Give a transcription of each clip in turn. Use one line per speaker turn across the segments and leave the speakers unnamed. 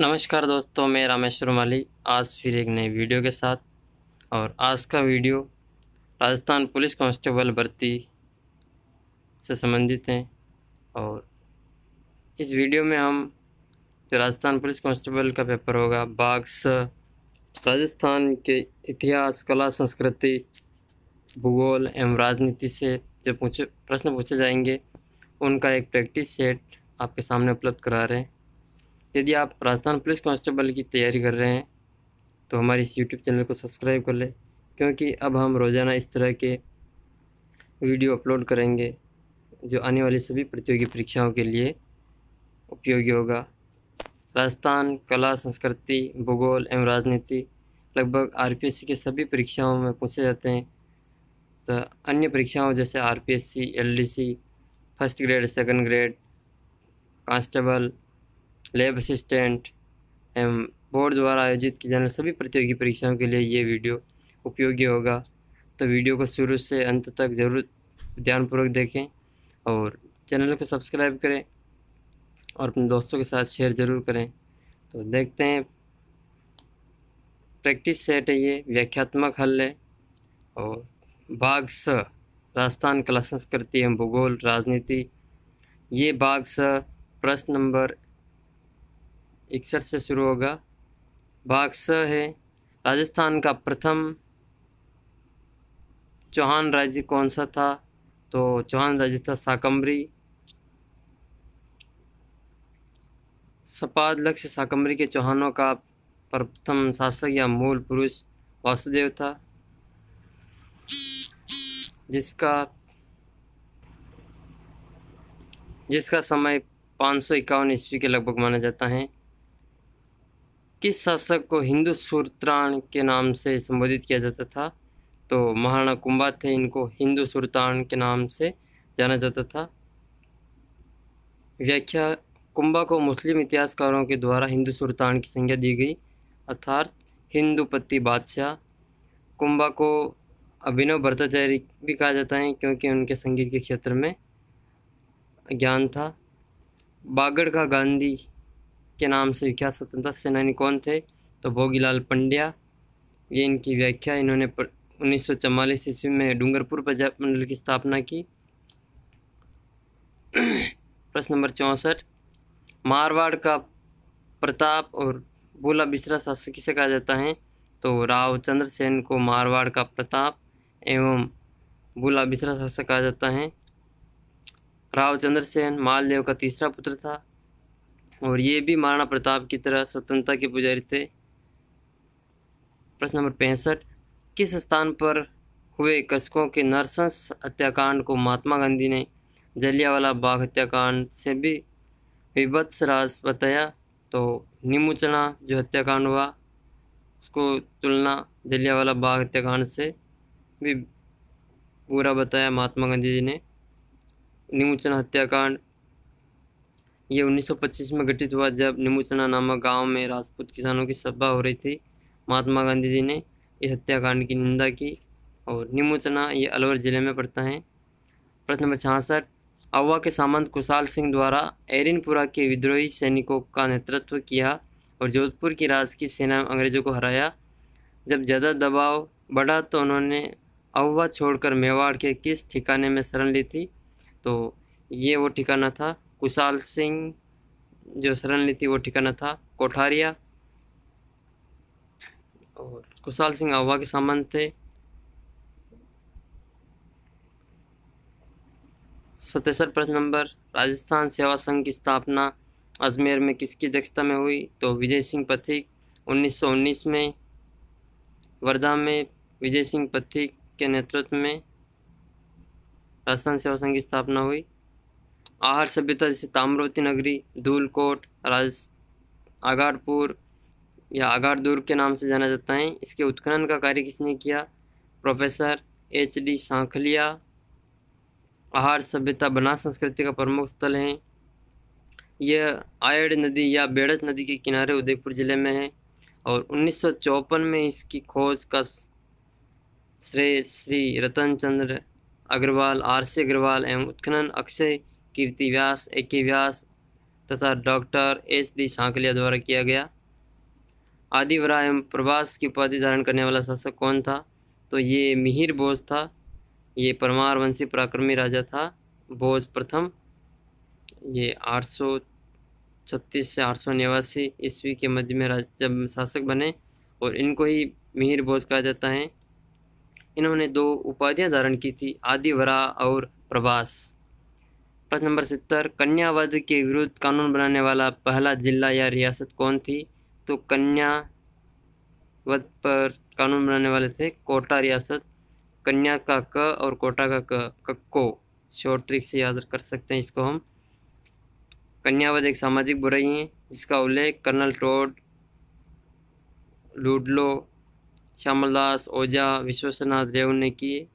नमस्कार दोस्तों मैं रामेश्वर माली आज फिर एक नए वीडियो के साथ और आज का वीडियो राजस्थान पुलिस कांस्टेबल भर्ती से संबंधित हैं और इस वीडियो में हम जो राजस्थान पुलिस कांस्टेबल का पेपर होगा बाग्स राजस्थान के इतिहास कला संस्कृति भूगोल एवं राजनीति से जो पूछे प्रश्न पूछे जाएंगे उनका एक प्रैक्टिस सेट आपके सामने उपलब्ध करा रहे हैं यदि आप राजस्थान पुलिस कांस्टेबल की तैयारी कर रहे हैं तो हमारे इस यूट्यूब चैनल को सब्सक्राइब कर लें क्योंकि अब हम रोज़ाना इस तरह के वीडियो अपलोड करेंगे जो आने वाली सभी प्रतियोगी परीक्षाओं के लिए उपयोगी होगा राजस्थान कला संस्कृति भूगोल एवं राजनीति लगभग आर के सभी परीक्षाओं में पूछे जाते हैं तो अन्य परीक्षाओं जैसे R P first grade second grade constable lab assistant एवं बोर्ड द्वारा आयोजित की जाने सभी प्रतियोगी परीक्षाओं के लिए ये वीडियो उपयोगी होगा तो वीडियो को शुरू से अंत तक ज़रूर ध्यानपूर्वक देखें और चैनल को सब्सक्राइब करें और अपने दोस्तों के साथ शेयर ज़रूर करें तो देखते हैं प्रैक्टिस सेट है ये व्याख्यात्मक हल है और बाघ स राजस्थान कला संस्कृति एवं भूगोल राजनीति ये बाघ स प्रश्न नंबर इकसठ से शुरू होगा भाग स है राजस्थान का प्रथम चौहान राज्य कौन सा था तो चौहान राज्य था साकम्बरी सपाद लक्ष्य साकम्बरी के चौहानों का प्रथम शासक या मूल पुरुष वासुदेव था जिसका जिसका समय पाँच सौ इक्यावन ईस्वी के लगभग माना जाता है किस शासक को हिंदू सुरतान के नाम से संबोधित किया जाता था तो महाराणा कुंभा थे इनको हिंदू सुरतान के नाम से जाना जाता था व्याख्या कुंभा को मुस्लिम इतिहासकारों के द्वारा हिंदू सुरतान की संज्ञा दी गई अर्थात हिंदूपति बादशाह कुंभा को अभिनव भ्रताचार्य भी कहा जाता है क्योंकि उनके संगीत के क्षेत्र में ज्ञान था बागड़ का गांधी के नाम से विख्यात स्वतंत्रता सेनानी कौन थे तो भोगीलाल पंड्या ये इनकी व्याख्या इन्होंने उन्नीस सौ चवालीस ईस्वी में डूंगरपुर प्रजा मंडल की स्थापना की प्रश्न नंबर चौंसठ मारवाड़ का प्रताप और भूला बिश्रा शासक किसे कहा जाता है तो राव चंद्रसेन को मारवाड़ का प्रताप एवं भूला बिश्रा शासक कहा जाता है राव चंद्रसेन मालदेव का तीसरा पुत्र था और ये भी महाराणा प्रताप की तरह स्वतंत्रता के पुजारी थे प्रश्न नंबर पैंसठ किस स्थान पर हुए कस्कों के नरसंस हत्याकांड को महात्मा गांधी ने जलियावाला बाग हत्याकांड से भी विभत्स राज बताया तो निमुचना जो हत्याकांड हुआ उसको तुलना जलियावाला बाग हत्याकांड से भी पूरा बताया महात्मा गांधी जी ने निमूचना हत्याकांड ये 1925 में गठित हुआ जब निमुचना नामक गांव में राजपूत किसानों की सभा हो रही थी महात्मा गांधी जी ने इस हत्याकांड की निंदा की और निमुचना ये अलवर ज़िले में पड़ता है प्रश्न नंबर छियासठ अवा के सामंत कुशाल सिंह द्वारा एरिनपुरा के विद्रोही सैनिकों का नेतृत्व किया और जोधपुर की राज की सेना में अंग्रेज़ों को हराया जब ज़्यादा दबाव बढ़ा तो उन्होंने अवा छोड़कर मेवाड़ के किस ठिकाने में शरण ली थी तो ये वो ठिकाना था कुशाल सिंह जो शरण ली थी वो ठिकाना था कोठारिया और कुशाल सिंह अवा के सामंत थे सतेसर प्रश्न नंबर राजस्थान सेवा संघ की स्थापना अजमेर में किसकी अध्यक्षता में हुई तो विजय सिंह पथिक 1919 में वर्धा में विजय सिंह पथिक के नेतृत्व में राजस्थान सेवा संघ की स्थापना हुई आहार सभ्यता जैसे ताम्रवती नगरी धूलकोट राज आगारपुर या आगार दुर्ग के नाम से जाना जाता है इसके उत्खनन का कार्य किसने किया प्रोफेसर एच डी सांखलिया आहार सभ्यता बना संस्कृति का प्रमुख स्थल है यह आयड नदी या बेड़ज नदी के किनारे उदयपुर ज़िले में है और उन्नीस में इसकी खोज का श्रेय श्री रतन चंद्र अग्रवाल आर सी अग्रवाल एवं उत्खनन अक्षय कीर्ति व्यास ए के व्यास तथा डॉक्टर एच डी सांकलिया द्वारा किया गया आदिवरा एवं प्रभास की उपाधि धारण करने वाला शासक कौन था तो ये मिहिर बोझ था ये परमार वंशी पराक्रमी राजा था बोझ प्रथम ये छत्तीस से आठ सौ निवासी ईस्वी के मध्य में जब शासक बने और इनको ही मिहिर बोझ कहा जाता है इन्होंने दो उपाधियां धारण की थी आदिवरा और प्रभास प्रश्न नंबर सत्तर कन्यावाद के विरुद्ध कानून बनाने वाला पहला जिला या रियासत कौन थी तो कन्यावध पर कानून बनाने वाले थे कोटा रियासत कन्या का क और कोटा का क कक्को शॉर्ट ट्रिक से याद कर सकते हैं इसको हम कन्यावध एक सामाजिक बुराई है जिसका उल्लेख colonel Tod Ludlow Shyamaldas Ojha Vishwanath Dev ने किए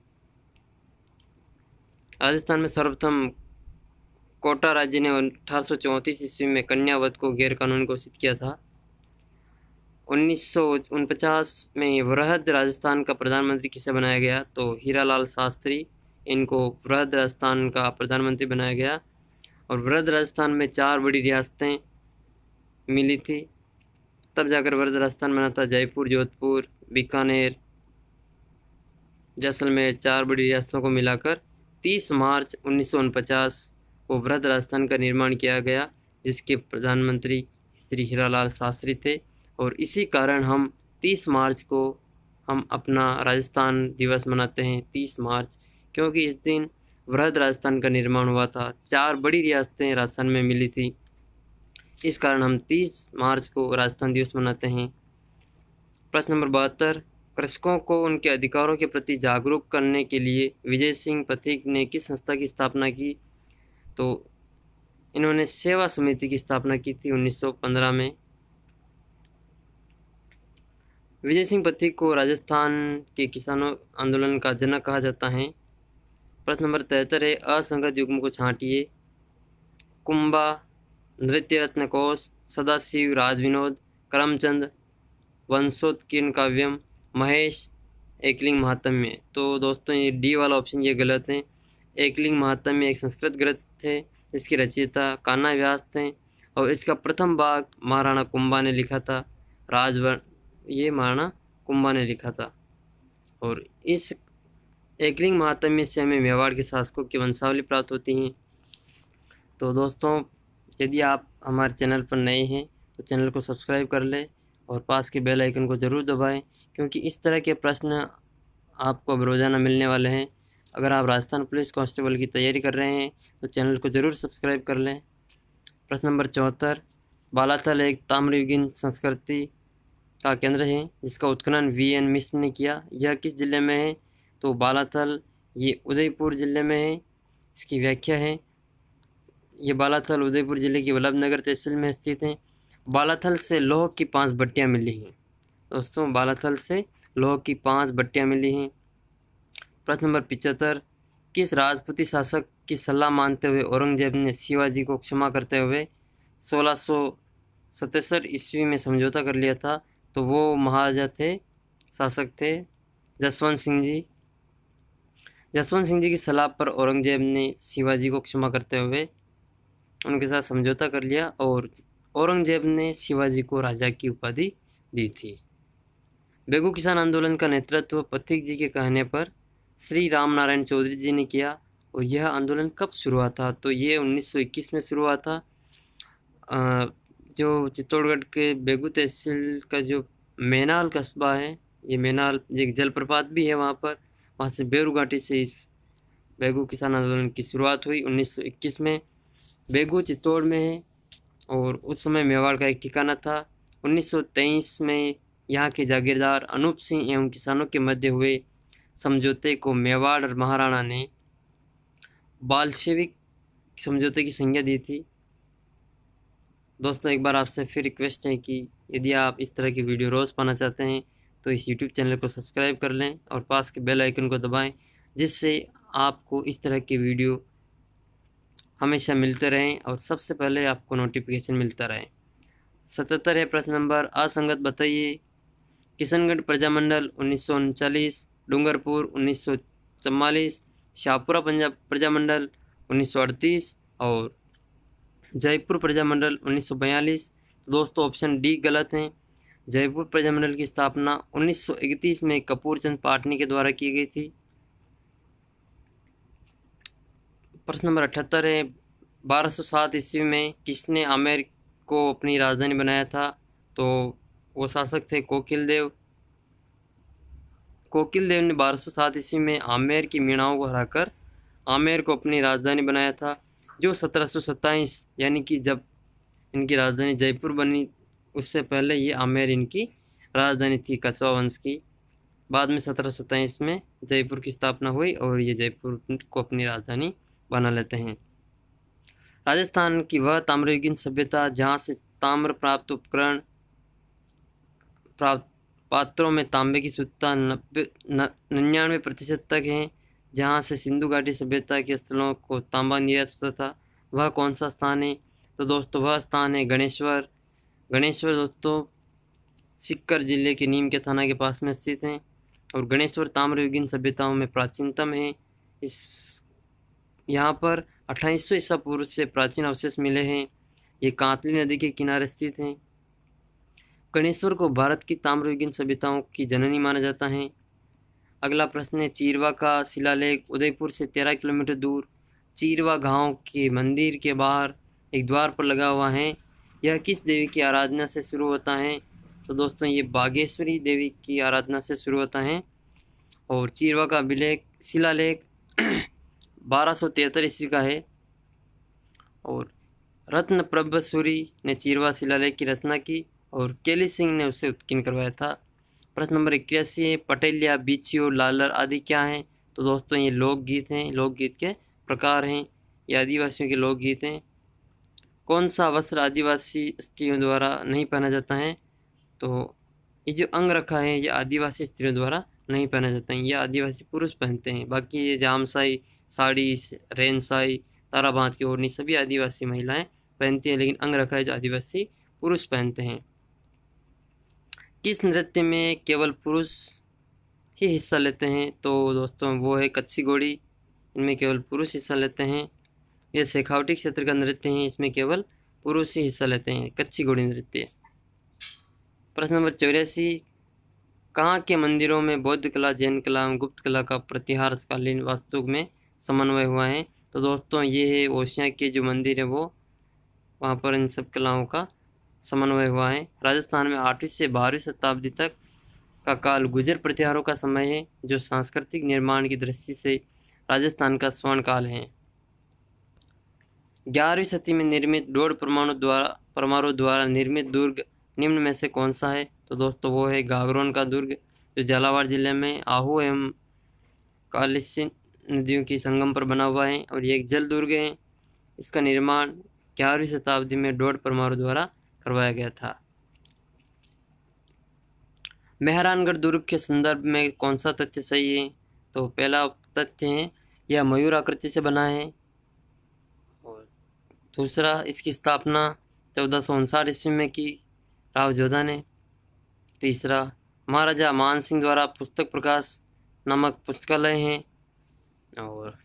राजस्थान में सर्वप्रथम कोटा राज्य ने अठारह ईस्वी में कन्या वध को गैरकानूनी घोषित किया था उन्नीस में वृहद राजस्थान का प्रधानमंत्री किसे बनाया गया तो हीरालाल शास्त्री इनको वृहद राजस्थान का प्रधानमंत्री बनाया गया और वृहद राजस्थान में चार बड़ी रियासतें मिली थी तब जाकर वृहद राजस्थान बना था जयपुर जोधपुर बीकानेर जैसलमेर चार बड़ी रियासतों को मिलाकर 30 मार्च उन्नीस को वृद्ध राजस्थान का निर्माण किया गया जिसके प्रधानमंत्री श्री हीरालाल शास्त्री थे और इसी कारण हम 30 मार्च को हम अपना राजस्थान दिवस मनाते हैं 30 मार्च क्योंकि इस दिन वृहद राजस्थान का निर्माण हुआ था चार बड़ी रियासतें राजस्थान में मिली थी इस कारण हम 30 मार्च को राजस्थान दिवस मनाते हैं प्रश्न नंबर बहत्तर कृषकों को उनके अधिकारों के प्रति जागरूक करने के लिए विजय सिंह पथिक ने किस संस्था की स्थापना की तो इन्होंने सेवा समिति की स्थापना की थी 1915 में विजय सिंह पथिक को राजस्थान के किसानों आंदोलन का जनक कहा जाता है प्रश्न नंबर तिहत्तर है असंगत युग्म को छांटिए कुंबा नृत्य रत्न कोश सदाशिव राज विनोद करमचंद वंशोत्कीर्ण काव्यम महेश एकलिंग महात्म्य तो दोस्तों ये डी वाला ऑप्शन ये गलत है एकलिंग महात्म्य एक संस्कृत ग्रंथ थे इसकी रचयिता कान्हा व्यास थे और इसका प्रथम भाग महाराणा कुंभा ने लिखा था राजवर ये महाराणा कुंभा ने लिखा था और इस एकलिंग महात्म्य से हमें मेवाड़ के शासकों की वंशावली प्राप्त होती हैं तो दोस्तों यदि आप हमारे चैनल पर नए हैं तो चैनल को सब्सक्राइब कर लें और पास के बेल आइकन को ज़रूर दबाएं क्योंकि इस तरह के प्रश्न आपको अब रोज़ाना मिलने वाले हैं अगर आप राजस्थान पुलिस कांस्टेबल की तैयारी कर रहे हैं तो चैनल को ज़रूर सब्सक्राइब कर लें प्रश्न नंबर चौहत्तर बालाथल एक ताम्रयुगीन संस्कृति का केंद्र है जिसका उत्खनन वी एन मिश्र ने किया यह किस जिले में है तो बालाथल ये उदयपुर जिले में है इसकी व्याख्या है ये बालाथल उदयपुर जिले की वल्लभ नगर तहसील में स्थित है बालाथल से लोह की पांच बट्टियाँ मिली हैं दोस्तों बालाथल से लोह की पांच बट्टियाँ मिली हैं प्रश्न नंबर पिचहत्तर किस राजपूती शासक की सलाह मानते हुए औरंगजेब ने शिवाजी को क्षमा करते हुए सोलह सौ ईस्वी में समझौता कर लिया था तो वो महाराजा थे शासक थे जसवंत सिंह जी जसवंत सिंह जी की सलाह पर औरंगजेब ने शिवाजी को क्षमा करते हुए उनके साथ समझौता कर लिया और औरंगजेब ने शिवाजी को राजा की उपाधि दी थी बेगू किसान आंदोलन का नेतृत्व पथिक जी के कहने पर श्री राम नारायण चौधरी जी ने किया और यह आंदोलन कब शुरू हुआ था तो ये 1921 में शुरू हुआ था जो चित्तौड़गढ़ के बेगू तहसील का जो मैनाल कस्बा है ये मैनाल एक जलप्रपात भी है वहाँ पर वहाँ से बेरू घाटी से इस बेगू किसान आंदोलन की शुरुआत हुई 1921 में बेगू चित्तौड़ में है और उस समय मेवाड़ का एक ठिकाना था 1923 में यहाँ के जागीरदार अनूप सिंह एवं किसानों के मध्य हुए समझौते को मेवाड़ और महाराणा ने बालशेविक समझौते की संज्ञा दी थी दोस्तों एक बार आपसे फिर रिक्वेस्ट है कि यदि आप इस तरह की वीडियो रोज़ पाना चाहते हैं तो इस यूट्यूब चैनल को सब्सक्राइब कर लें और पास के बेल आइकन को दबाएं जिससे आपको इस तरह की वीडियो हमेशा मिलते रहें और सबसे पहले आपको नोटिफिकेशन मिलता रहे सतहत्तर है प्रश्न नंबर असंगत बताइए किशनगढ़ प्रजामंडल उन्नीस डूंगरपुर उन्नीस सौ शाहपुरा पंजाब प्रजामंडल उन्नीस सौ अड़तीस और जयपुर प्रजामंडल उन्नीस सौ बयालीस तो दोस्तों ऑप्शन डी गलत हैं जयपुर प्रजामंडल की स्थापना 1931 में कपूरचंद पाटनी के द्वारा की गई थी प्रश्न नंबर अठहत्तर है 1207 ईस्वी में किसने आमेर को अपनी राजधानी बनाया था तो वो शासक थे कोकिल देव कोकिल देव ने सात ईस्वी में आमेर की मीणाओं को हराकर आमेर को अपनी राजधानी बनाया था जो सत्रह सौ सत्ताईस यानी कि जब इनकी राजधानी जयपुर बनी उससे पहले ये आमेर इनकी राजधानी थी कसवा वंश की बाद में सत्रह सौ में जयपुर की स्थापना हुई और ये जयपुर को अपनी राजधानी बना लेते हैं राजस्थान की वह ताम्रयुगीन सभ्यता जहाँ से ताम्र प्राप्त उपकरण प्राप्त पात्रों में तांबे की शुद्धता नब्बे निन्यानवे प्रतिशत तक है जहाँ से सिंधु घाटी सभ्यता के स्थलों को तांबा निर्यात होता था वह कौन सा स्थान है तो दोस्तों वह स्थान है गणेश्वर गणेश्वर दोस्तों सिक्कर जिले के नीम के थाना के पास में स्थित हैं और गणेश्वर ताम्रयुगीन सभ्यताओं में प्राचीनतम है इस यहाँ पर अट्ठाईस सौ ईसा पूर्व से प्राचीन अवशेष मिले हैं ये कांतली नदी के किनारे स्थित हैं कणेश्वर को भारत की ताम्रयुगीन सभ्यताओं की जननी माना जाता है अगला प्रश्न है चीरवा का शिलालेख उदयपुर से तेरह किलोमीटर दूर चीरवा गांव के मंदिर के बाहर एक द्वार पर लगा हुआ है यह किस देवी की आराधना से शुरू होता है तो दोस्तों ये बागेश्वरी देवी की आराधना से शुरू होता है और चीरवा का अभिलेख शिलालेख बारह सौ तिहत्तर ईस्वी का है और रत्न प्रभ सूरी ने चीरवा शिलालेख की रचना की और केली सिंह ने उसे उत्कीर्ण करवाया था प्रश्न नंबर इक्यासी है पटेलिया बीचियो लालर आदि क्या हैं तो दोस्तों ये लोकगीत हैं लोकगीत के प्रकार हैं ये आदिवासियों के लोकगीत हैं कौन सा वस्त्र आदिवासी स्त्रियों द्वारा नहीं पहना जाता है तो ये जो अंग रखा है ये आदिवासी स्त्रियों द्वारा नहीं पहना जाता है ये आदिवासी पुरुष पहनते हैं बाकी ये जामसाई साड़ी रेनसाई ताराबांध की ओढ़नी सभी आदिवासी महिलाएं पहनती हैं लेकिन अंग रखा है जो आदिवासी पुरुष पहनते हैं किस नृत्य में केवल पुरुष ही हिस्सा लेते हैं तो दोस्तों वो है कच्ची घोड़ी इनमें केवल पुरुष हिस्सा लेते हैं ये शेखावटी क्षेत्र का नृत्य है इसमें केवल पुरुष ही हिस्सा लेते हैं कच्ची घोड़ी नृत्य प्रश्न नंबर चौरासी कहाँ के मंदिरों में बौद्ध कला जैन कला एवं गुप्त कला का प्रतिहारकालीन वास्तु में समन्वय हुआ है तो दोस्तों ये है ओशिया के जो मंदिर है वो वहाँ पर इन सब कलाओं का समन्वय हुआ है राजस्थान में आठवीं से बारहवीं शताब्दी तक का काल गुजर प्रतिहारों का समय है जो सांस्कृतिक निर्माण की दृष्टि से राजस्थान का स्वर्ण काल है ग्यारहवीं सदी में निर्मित डोड़ परमाणु द्वारा परमाणु द्वारा निर्मित दुर्ग निम्न में से कौन सा है तो दोस्तों वो है गागरोन का दुर्ग जो झालावाड़ जिले में आहू एवं कालिसिन नदियों के संगम पर बना हुआ है और ये एक जल दुर्ग है इसका निर्माण ग्यारहवीं शताब्दी में डोड परमाणु द्वारा करवाया गया था मेहरानगढ़ दुर्ग के संदर्भ में कौन सा तथ्य सही है तो पहला तथ्य है यह मयूर आकृति से बना है और दूसरा इसकी स्थापना चौदह सौ उनसाठ ईस्वी में की राव जोधा ने तीसरा महाराजा मान सिंह द्वारा पुस्तक प्रकाश नामक पुस्तकालय हैं और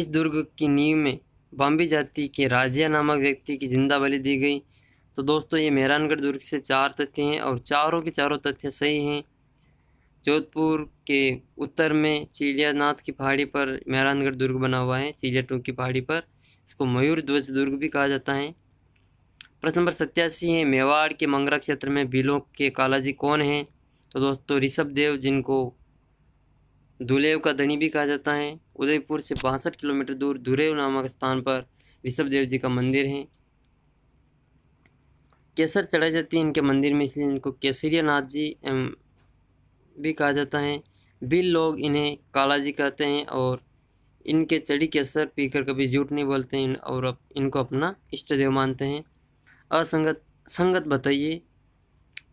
इस दुर्ग की नींव में बॉम्बे जाति के राजिया नामक व्यक्ति की जिंदा बलि दी गई तो दोस्तों ये मेहरानगढ़ दुर्ग से चार तथ्य हैं और चारों के चारों तथ्य सही हैं जोधपुर के उत्तर में चिड़ियानाथ की पहाड़ी पर मेहरानगढ़ दुर्ग बना हुआ है चिड़िया टोक की पहाड़ी पर इसको मयूर ध्वज दुर्ग भी कहा जाता है प्रश्न नंबर सत्यासी है मेवाड़ के मंगरा क्षेत्र में बिलों के कालाजी कौन हैं तो दोस्तों ऋषभ देव जिनको दुलेव का धनी भी कहा जाता है उदयपुर से बासठ किलोमीटर दूर धुरेव नामक स्थान पर ऋषभ देव जी का मंदिर है केसर चढ़ाई जाती है इनके मंदिर में इसलिए इनको केसरिया नाथ जी भी कहा जाता है बिल लोग इन्हें काला जी कहते हैं और इनके चढ़ी केसर पीकर कभी झूठ नहीं बोलते हैं और अप, इनको अपना इष्ट देव मानते हैं असंगत संगत बताइए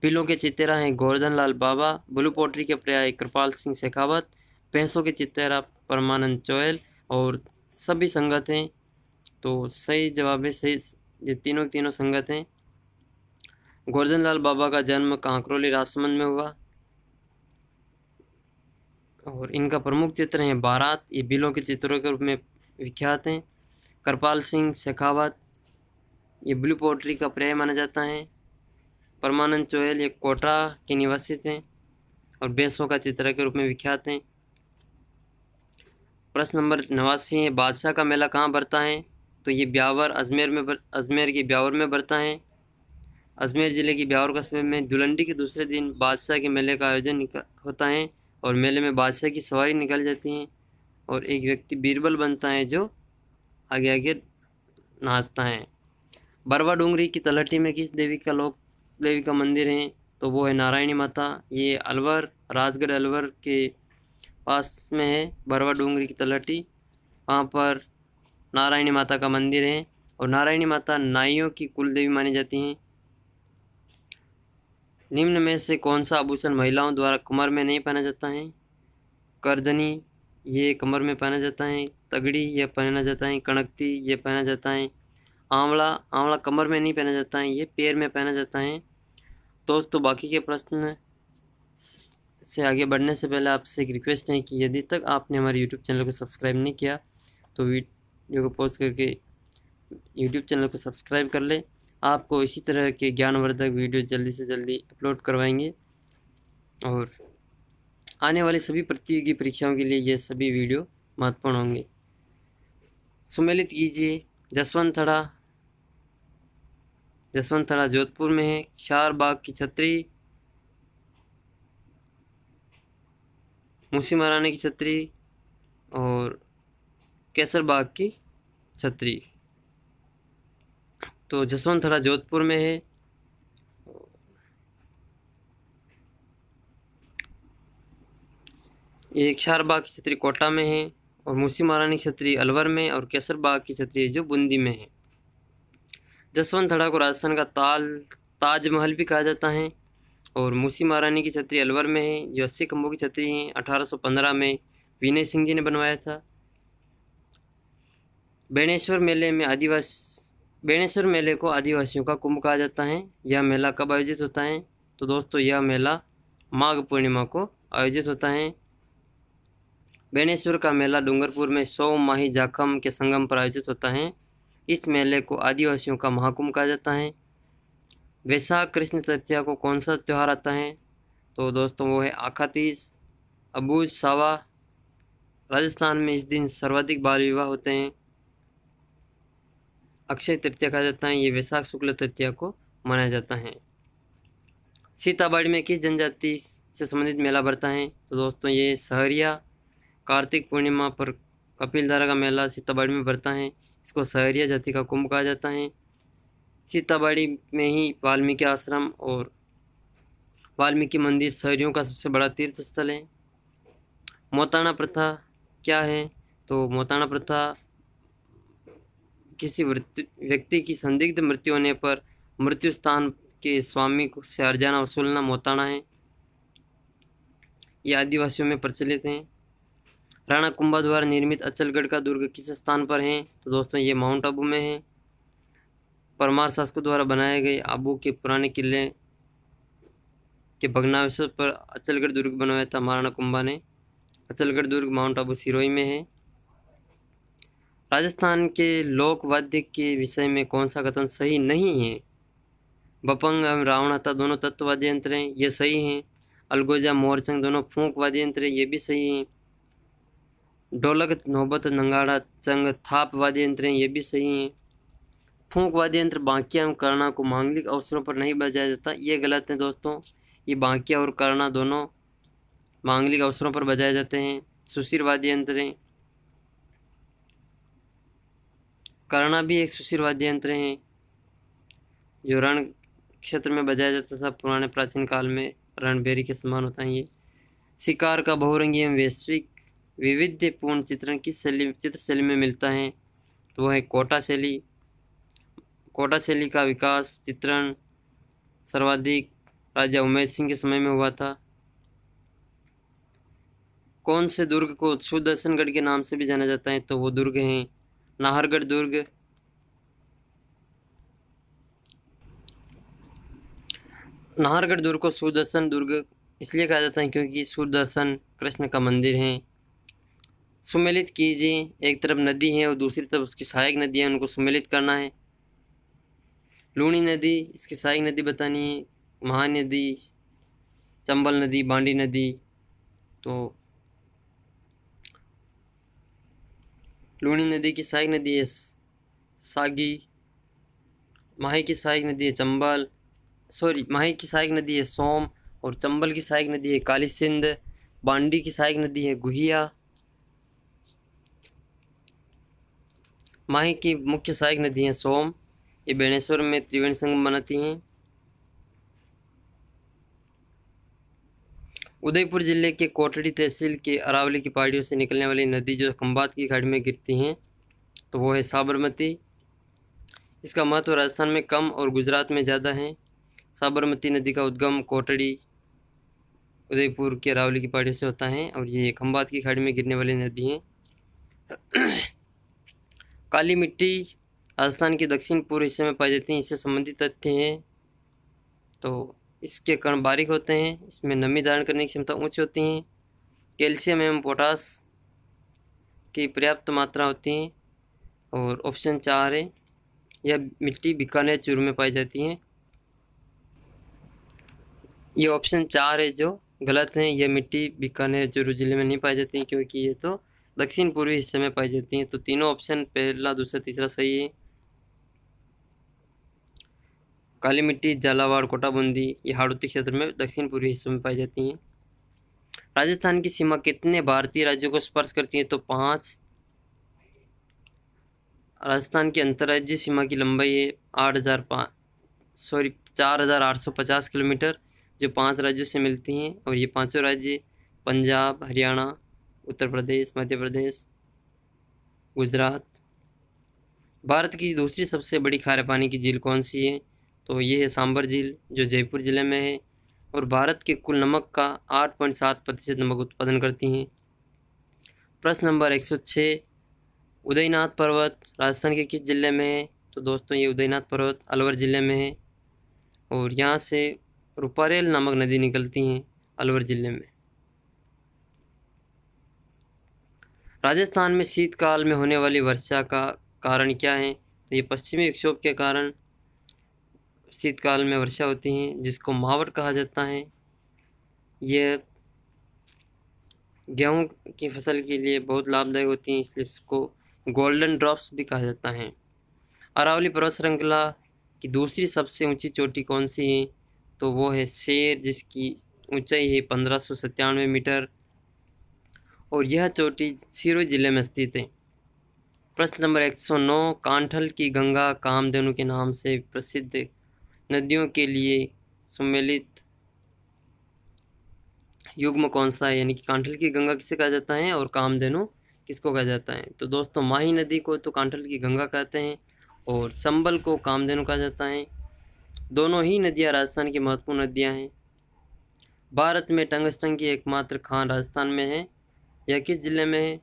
पिलों के चितेरा हैं गोवर्धन लाल बाबा ब्लू पोट्री के पर्याय कृपाल सिंह शेखावत भैंसों के चितेरा परमानंद चोयल और सभी संगत हैं तो सही जवाब है सही ये तीनों तीनों संगत हैं गोर्धन लाल बाबा का जन्म कांकरोली राजसमंद में हुआ और इनका प्रमुख चित्र है बारात ये बिलों के चित्रों के रूप में विख्यात हैं करपाल सिंह शेखावत ये ब्लू पोट्री का पर्याय माना जाता है परमानंद चोहेल ये कोटा के निवासी थे और बेसों का चित्र के रूप में विख्यात हैं प्रश्न नंबर नवासी है बादशाह का मेला कहाँ भरता है तो ये ब्यावर अजमेर में अजमेर के ब्यावर में भरता है अजमेर ज़िले की ब्यावर कस्बे में दुलंडी के दूसरे दिन बादशाह के मेले का आयोजन होता है और मेले में बादशाह की सवारी निकल जाती हैं और एक व्यक्ति बीरबल बनता है जो आगे आगे नाचता है बरवा डूंगरी की तलहटी में किस देवी का लोक देवी का मंदिर है तो वो है नारायणी माता ये अलवर राजगढ़ अलवर के पास में है बरवा डूंगरी की तलहटी वहाँ पर नारायणी माता का मंदिर है और नारायणी माता नाइयों की कुल देवी मानी जाती हैं निम्न में से कौन सा आभूषण महिलाओं द्वारा कमर में नहीं पहना जाता है करदनी ये कमर में पहना जाता है तगड़ी यह पहना जाता है कणकती यह पहना जाता है आंवला आंवला कमर में नहीं पहना जाता है ये पैर में पहना जाता है तो दोस्तों बाकी के प्रश्न से आगे बढ़ने से पहले आपसे एक रिक्वेस्ट है कि यदि तक आपने हमारे यूट्यूब चैनल को सब्सक्राइब नहीं किया तो वीडियो को पोस्ट करके यूट्यूब चैनल को सब्सक्राइब कर ले आपको इसी तरह के ज्ञानवर्धक वीडियो जल्दी से जल्दी अपलोड करवाएंगे और आने वाली सभी प्रतियोगी परीक्षाओं के लिए ये सभी वीडियो महत्वपूर्ण होंगे सुमेलित कीजिए जसवंत थड़ा जसवंत थड़ा जोधपुर में है शार बाग की छतरी मूसी महारानी की छतरी और केसर बाग की छतरी तो जसवंत थोड़ा जोधपुर में है ये शारबाग की छतरी कोटा में है और मूसी महारानी छतरी अलवर में और केसरबाग की छतरी जो बूंदी में है जसवंत थड़ा को राजस्थान का ताल ताजमहल भी कहा जाता है और मूसी महारानी की छतरी अलवर में है जो अस्सी खम्भों की छतरी है 1815 में विनय सिंह जी ने बनवाया था बेणेश्वर मेले में आदिवासी बेणेश्वर मेले को आदिवासियों का कुंभ कहा जाता है यह मेला कब आयोजित होता है तो दोस्तों यह मेला माघ पूर्णिमा को आयोजित होता है बेणेश्वर का मेला डूंगरपुर में सौ माही जाखम के संगम पर आयोजित होता है इस मेले को आदिवासियों का महाकुंभ कहा जाता है वैसा कृष्ण तृतीया को कौन सा त्यौहार आता है तो दोस्तों वो है आखातीस अबूज सावा राजस्थान में इस दिन सर्वाधिक बाल विवाह होते हैं अक्षय तृतीया कहा जाता है ये वैशाख शुक्ल तृतीया को मनाया जाता है सीताबाड़ी में किस जनजाति से संबंधित मेला भरता है तो दोस्तों ये सहरिया कार्तिक पूर्णिमा पर कपिलधारा का मेला सीताबाड़ी में भरता है इसको सहरिया जाति का कुंभ कहा जाता है सीताबाड़ी में ही वाल्मीकि आश्रम और वाल्मीकि मंदिर शहरियों का सबसे बड़ा तीर्थ स्थल है मोताना प्रथा क्या है तो मोताना प्रथा किसी व्यक्ति की संदिग्ध मृत्यु होने पर मृत्यु स्थान के स्वामी से अर्जाना वसूलना मोताना है ये आदिवासियों में प्रचलित हैं राणा कुंभा द्वारा निर्मित अचलगढ़ का दुर्ग किस स्थान पर है तो दोस्तों ये माउंट आबू में है परमार शासकों द्वारा बनाए गए आबू के पुराने किले के भगनावशों पर अचलगढ़ दुर्ग बनवाया था महाराणा कुंभा ने अचलगढ़ दुर्ग माउंट आबू सिरोही में है राजस्थान के लोक वाद्य के विषय में कौन सा कथन सही नहीं है बपंग एवं रावणता दोनों तत्व यंत्र हैं ये सही हैं अलगोजा मोरचंग दोनों फूंक वाद्य यंत्र ये भी सही हैं ढोलक नौबत नंगाड़ा चंग थाप वाद्य यंत्र ये भी सही हैं फूंक वाद्य यंत्र बांकिया एवं करणा को मांगलिक अवसरों पर नहीं बजाया जाता ये गलत है दोस्तों ये बांकिया और करणा दोनों मांगलिक अवसरों पर बजाए जाते हैं सुशीर वाद्य यंत्र करणा भी एक सुशीर वाद्य यंत्र हैं जो रण क्षेत्र में बजाया जाता था पुराने प्राचीन काल में रणबेरी के समान होता है ये शिकार का बहुरंगी एवं वैश्विक विविध्यपूर्ण चित्रण किस शैली चित्र शैली में मिलता है तो वह है कोटा शैली कोटा शैली का विकास चित्रण सर्वाधिक राजा उमेश सिंह के समय में हुआ था कौन से दुर्ग को सुदर्शनगढ़ के नाम से भी जाना जाता है तो वो दुर्ग हैं नाहरगढ़ दुर्ग नाहरगढ़ दुर्ग को सुदर्शन दुर्ग इसलिए कहा जाता है क्योंकि सुदर्शन कृष्ण का मंदिर है सुमेलित कीजिए एक तरफ नदी है और दूसरी तरफ उसकी सहायक नदी है उनको सुमेलित करना है लूणी नदी इसकी सहायक नदी बतानी है महानदी चंबल नदी बांडी नदी तो लूणी नदी की सहायक नदी है सागी माही की सहायक नदी है चंबल सॉरी माही की सहायक नदी है सोम और चंबल की सहायक नदी है काली सिंध बांडी की सहायक नदी है गुहिया माही की मुख्य सहायक नदी है सोम ये बेणेश्वर में त्रिवेणी संगम बनाती हैं उदयपुर जिले के कोटड़ी तहसील के अरावली की पहाड़ियों से निकलने वाली नदी जो खम्बात की खाड़ी में गिरती हैं तो वो है साबरमती इसका महत्व राजस्थान में कम और गुजरात में ज़्यादा है साबरमती नदी का उद्गम कोटड़ी उदयपुर के अरावली की पहाड़ियों से होता है और ये खम्बात की खाड़ी में गिरने वाली नदी हैं काली मिट्टी राजस्थान के दक्षिण पूर्व हिस्से में पाई जाती है इससे संबंधित तथ्य हैं तो इसके कण बारीक होते हैं इसमें नमी धारण करने की क्षमता ऊँची होती है कैल्शियम एवं पोटास की पर्याप्त मात्रा होती है और ऑप्शन चार है यह मिट्टी बिकाने चूरू में पाई जाती है ये ऑप्शन चार है जो गलत है यह मिट्टी बिकाने चूरू जिले में नहीं पाई जाती क्योंकि ये तो दक्षिण पूर्वी हिस्से में पाई जाती हैं तो तीनों ऑप्शन पहला दूसरा तीसरा सही है काली मिट्टी झालावाड़ कोटाबूंदी ये हाड़ौती क्षेत्र में दक्षिण पूर्वी हिस्सों में पाई जाती हैं राजस्थान की सीमा कितने भारतीय राज्यों को स्पर्श करती है तो पाँच राजस्थान की अंतर्राज्यीय सीमा की लंबाई है आठ हज़ार पाँच सॉरी चार हज़ार आठ सौ पचास किलोमीटर जो पांच राज्यों से मिलती हैं और ये पांचों राज्य पंजाब हरियाणा उत्तर प्रदेश मध्य प्रदेश गुजरात भारत की दूसरी सबसे बड़ी खारे पानी की झील कौन सी है तो ये है सांबर झील जो जयपुर ज़िले में है और भारत के कुल नमक का आठ पॉइंट सात प्रतिशत नमक उत्पादन करती हैं प्रश्न नंबर एक सौ छः उदयनाथ पर्वत राजस्थान के किस ज़िले में है तो दोस्तों ये उदयनाथ पर्वत अलवर ज़िले में है और यहाँ से रुपारेल नामक नदी निकलती हैं अलवर ज़िले में राजस्थान में शीतकाल में होने वाली वर्षा का कारण क्या है तो ये पश्चिमी विक्षोभ के कारण शीतकाल में वर्षा होती है जिसको मावर कहा जाता है यह गेहूं की फसल के लिए बहुत लाभदायक होती हैं इसलिए इसको गोल्डन ड्रॉप्स भी कहा जाता है अरावली पर्वत श्रृंखला की दूसरी सबसे ऊंची चोटी कौन सी है तो वो है शेर जिसकी ऊंचाई है पंद्रह सौ सत्तानवे मीटर और यह चोटी सिरो जिले में स्थित है प्रश्न नंबर 109 कांठल की गंगा कामधेनु के नाम से प्रसिद्ध नदियों के लिए सम्मिलित युग्म कौन सा है यानी कि कांठल की गंगा किसे कहा जाता है और कामधेनु किसको कहा जाता है तो दोस्तों माही नदी को तो कांठल की गंगा कहते हैं और चंबल को कामधेनु कहा जाता है दोनों ही नदियाँ राजस्थान की महत्वपूर्ण नदियाँ हैं भारत में टंगस्टन की एकमात्र खान राजस्थान में है यह किस ज़िले में है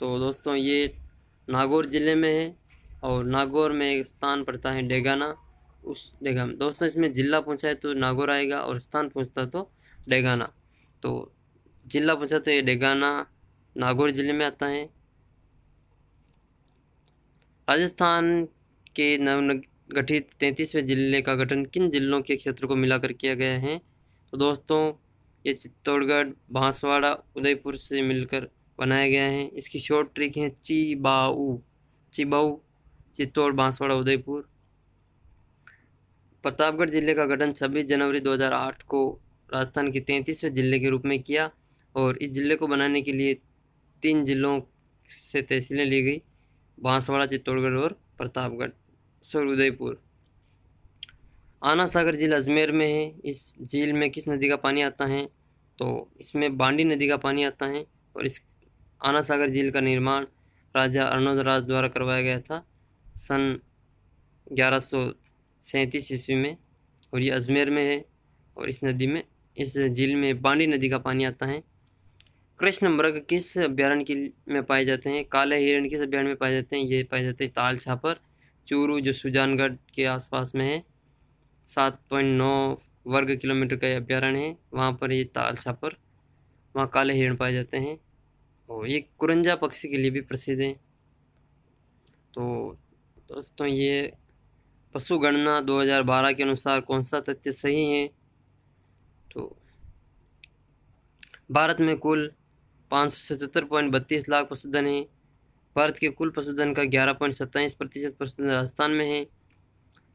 तो दोस्तों ये नागौर ज़िले में है और नागौर में एक स्थान पड़ता है डेगाना उस डेगा में दोस्तों इसमें जिला पहुँचा है तो नागौर आएगा और स्थान पहुँचता तो डेगाना तो जिला पहुँचा तो ये डेगाना नागौर ज़िले में आता है राजस्थान के नव गठित तैंतीसवें जिले का गठन किन जिलों के क्षेत्र को मिलाकर किया गया है तो दोस्तों ये चित्तौड़गढ़ बांसवाड़ा उदयपुर से मिलकर बनाया गया है इसकी शॉर्ट ट्रिक है ची बाऊ चिबाऊ चित्तौड़ बांसवाड़ा उदयपुर प्रतापगढ़ जिले का गठन 26 जनवरी 2008 को राजस्थान के तैंतीसवें जिले के रूप में किया और इस जिले को बनाने के लिए तीन जिलों से तहसीलें ली गई बांसवाड़ा चित्तौड़गढ़ और प्रतापगढ़ सौर उदयपुर आना सागर झील अजमेर में है इस झील में किस नदी का पानी आता है तो इसमें बांडी नदी का पानी आता है और इस आना सागर झील का निर्माण राजा राज द्वारा करवाया गया था सन ग्यारह सौ सैंतीस ईस्वी में और ये अजमेर में है और इस नदी में इस झील में बांडी नदी का पानी आता है कृष्ण मृग किस अभ्यारण्य के में पाए जाते हैं काले हिरण किस अभ्यारण्य में पाए जाते हैं ये पाए जाते हैं ताल छापर चूरू जो सुजानगढ़ के आसपास में है सात पॉइंट नौ वर्ग किलोमीटर का ये अभ्यारण्य है वहाँ पर ये ताल छापर वहाँ काले हिरण पाए जाते हैं और ये कुरंजा पक्षी के लिए भी प्रसिद्ध हैं तो दोस्तों ये पशु गणना 2012 के अनुसार कौन सा तथ्य सही है तो भारत में कुल पाँच सौ सतहत्तर पॉइंट बत्तीस लाख पशुधन है भारत के कुल पशुधन का ग्यारह पॉइंट सत्ताईस प्रतिशत पशुधन राजस्थान में है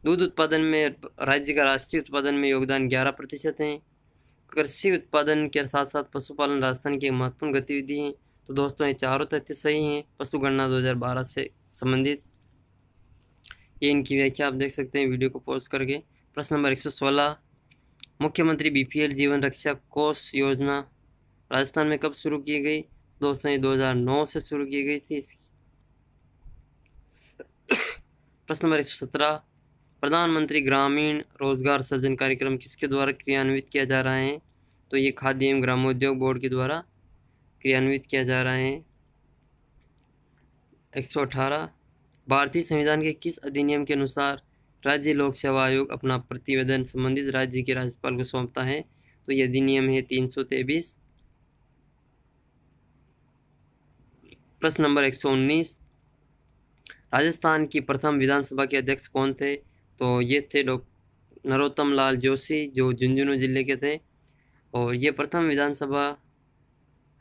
दूध उत्पादन में राज्य का राष्ट्रीय उत्पादन में योगदान ग्यारह प्रतिशत है कृषि उत्पादन के साथ साथ पशुपालन राजस्थान की एक महत्वपूर्ण गतिविधि है तो दोस्तों ये चारों तथ्य सही हैं पशु गणना 2012 से संबंधित एन की व्याख्या आप देख सकते हैं वीडियो को पॉज करके प्रश्न नंबर एक सौ सोलह मुख्यमंत्री बी जीवन रक्षा कोष योजना राजस्थान में कब शुरू की गई दोस्तों ये 2009 से शुरू की गई थी इसकी प्रश्न नंबर एक सौ सत्रह प्रधानमंत्री ग्रामीण रोजगार सृजन कार्यक्रम किसके द्वारा क्रियान्वित किया जा रहा है तो ये खाद्य एवं ग्रामोद्योग बोर्ड के द्वारा क्रियान्वित किया जा रहा है एक सौ अठारह भारतीय संविधान के किस अधिनियम के अनुसार राज्य लोक सेवा आयोग अपना प्रतिवेदन संबंधित राज्य के राज्यपाल को सौंपता है तो यह अधिनियम है तीन सौ तेईस प्रश्न नंबर एक सौ उन्नीस राजस्थान की प्रथम विधानसभा के अध्यक्ष कौन थे तो ये थे डॉ नरोत्तम लाल जोशी जो झुंझुनू जिले के थे और ये प्रथम विधानसभा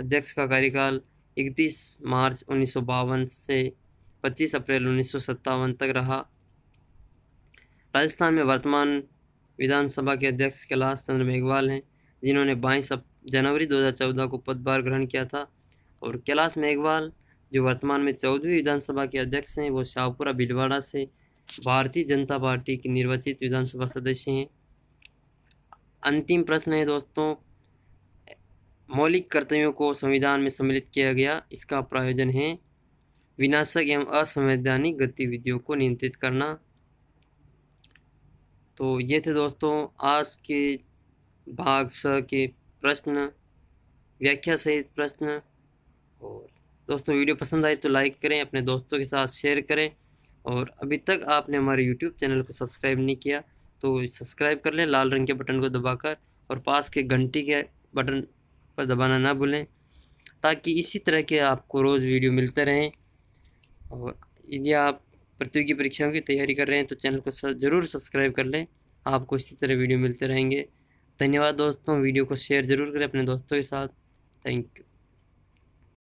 अध्यक्ष का कार्यकाल इकतीस मार्च उन्नीस से 25 अप्रैल उन्नीस तक रहा राजस्थान में वर्तमान विधानसभा के अध्यक्ष कैलाश चंद्र मेघवाल हैं जिन्होंने 22 जनवरी 2014 को पदभार ग्रहण किया था और कैलाश मेघवाल जो वर्तमान में चौदहवीं विधानसभा के अध्यक्ष हैं वो शाहपुरा भीलवाड़ा से भारतीय जनता पार्टी के निर्वाचित विधानसभा सदस्य हैं अंतिम प्रश्न है दोस्तों मौलिक कर्तव्यों को संविधान में सम्मिलित किया गया इसका प्रायोजन है विनाशक एवं असंवैधानिक गतिविधियों को नियंत्रित करना तो ये थे दोस्तों आज के भाग स के प्रश्न व्याख्या सहित प्रश्न और दोस्तों वीडियो पसंद आए तो लाइक करें अपने दोस्तों के साथ शेयर करें और अभी तक आपने हमारे यूट्यूब चैनल को सब्सक्राइब नहीं किया तो सब्सक्राइब कर लें लाल रंग के बटन को दबाकर और पास के घंटी के बटन पर दबाना ना भूलें ताकि इसी तरह के आपको रोज़ वीडियो मिलते रहें और यदि आप प्रतियोगी परीक्षाओं की तैयारी कर रहे हैं तो चैनल को ज़रूर सब्सक्राइब कर लें आपको इसी तरह वीडियो मिलते रहेंगे धन्यवाद दोस्तों वीडियो को शेयर ज़रूर करें अपने दोस्तों के साथ थैंक यू